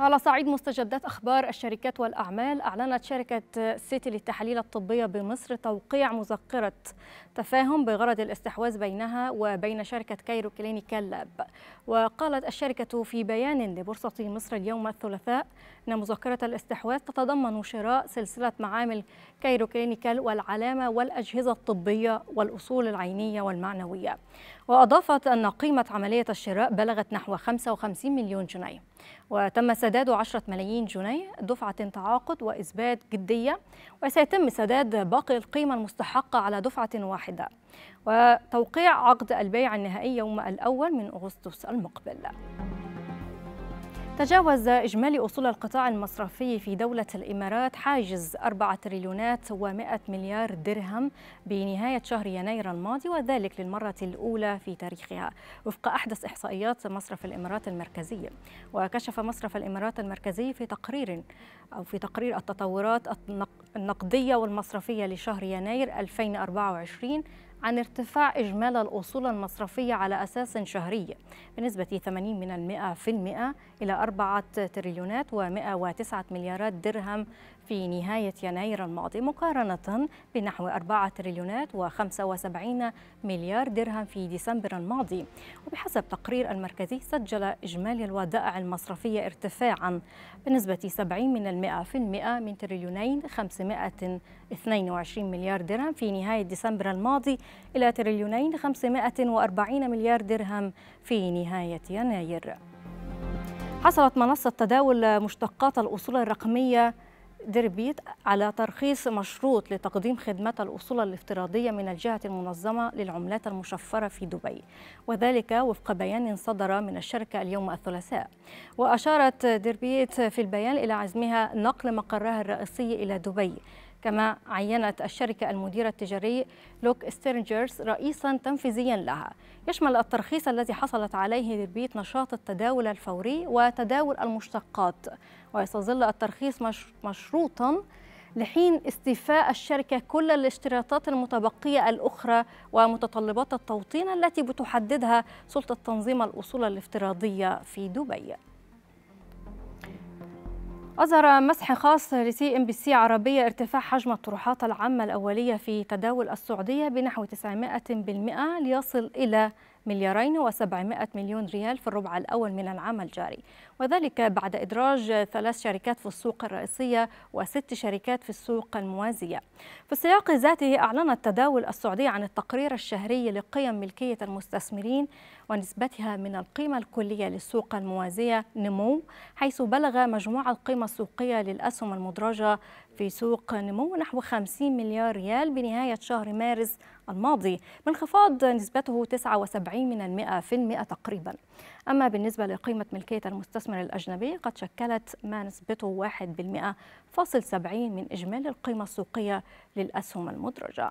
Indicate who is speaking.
Speaker 1: على صعيد مستجدات أخبار الشركات والأعمال أعلنت شركة سيتي للتحاليل الطبية بمصر توقيع مذكرة تفاهم بغرض الاستحواذ بينها وبين شركة كايرو كلينيكال لاب وقالت الشركة في بيان لبورصة مصر اليوم الثلاثاء أن مذكرة الاستحواذ تتضمن شراء سلسلة معامل كايرو كلينيكال والعلامة والأجهزة الطبية والأصول العينية والمعنوية وأضافت أن قيمة عملية الشراء بلغت نحو 55 مليون جنيه وتم سداد 10 ملايين جنيه دفعة تعاقد وإثبات جدية وسيتم سداد باقي القيمة المستحقة على دفعة واحدة وتوقيع عقد البيع النهائي يوم الأول من أغسطس المقبل تجاوز إجمالي أصول القطاع المصرفي في دولة الإمارات حاجز 4 تريليونات و100 مليار درهم بنهاية شهر يناير الماضي وذلك للمرة الأولى في تاريخها وفق أحدث إحصائيات مصرف الإمارات المركزية وكشف مصرف الإمارات المركزي في تقرير أو في تقرير التطورات النقدية والمصرفية لشهر يناير 2024 عن ارتفاع إجمالي الأصول المصرفية على أساس شهري بنسبة 80 من المئة في المئة إلى 4 تريليونات و109 مليارات درهم في نهاية يناير الماضي مقارنة بنحو 4 تريليونات و75 مليار درهم في ديسمبر الماضي وبحسب تقرير المركزي سجل إجمالي الودائع المصرفية ارتفاعا بنسبة 70 من المئة في المئة من تريليونين 522 مليار درهم في نهاية ديسمبر الماضي إلى تريليونين 540 مليار درهم في نهاية يناير حصلت منصة تداول مشتقات الأصول الرقمية دربيت على ترخيص مشروط لتقديم خدمات الأصول الافتراضية من الجهة المنظمة للعملات المشفرة في دبي وذلك وفق بيان صدر من الشركة اليوم الثلاثاء وأشارت دربيت في البيان إلى عزمها نقل مقرها الرئيسي إلى دبي كما عينت الشركة المدير التجاري لوك ستيرنجرز رئيسا تنفيذيا لها يشمل الترخيص الذي حصلت عليه لربيت نشاط التداول الفوري وتداول المشتقات ويستظل الترخيص مشروطا لحين استيفاء الشركة كل الاشتراطات المتبقية الأخرى ومتطلبات التوطين التي بتحددها سلطة تنظيم الأصول الافتراضية في دبي أظهر مسح خاص لسي ام بي سي عربية ارتفاع حجم الطروحات العامة الأولية في تداول السعودية بنحو 900% ليصل إلى مليارين و700 مليون ريال في الربع الأول من العام الجاري وذلك بعد إدراج ثلاث شركات في السوق الرئيسية وست شركات في السوق الموازية في السياق ذاته أعلنت تداول السعودية عن التقرير الشهري لقيم ملكية المستثمرين ونسبتها من القيمة الكلية للسوق الموازية نمو حيث بلغ مجموع القيمة السوقية للأسهم المدرجة في سوق نمو نحو 50 مليار ريال بنهاية شهر مارس الماضي بانخفاض نسبته 79 من المئة في المئة تقريبا أما بالنسبة لقيمة ملكية المستثمر الأجنبي قد شكلت ما نسبته 1% فاصل 70 من إجمالي القيمة السوقية للأسهم المدرجة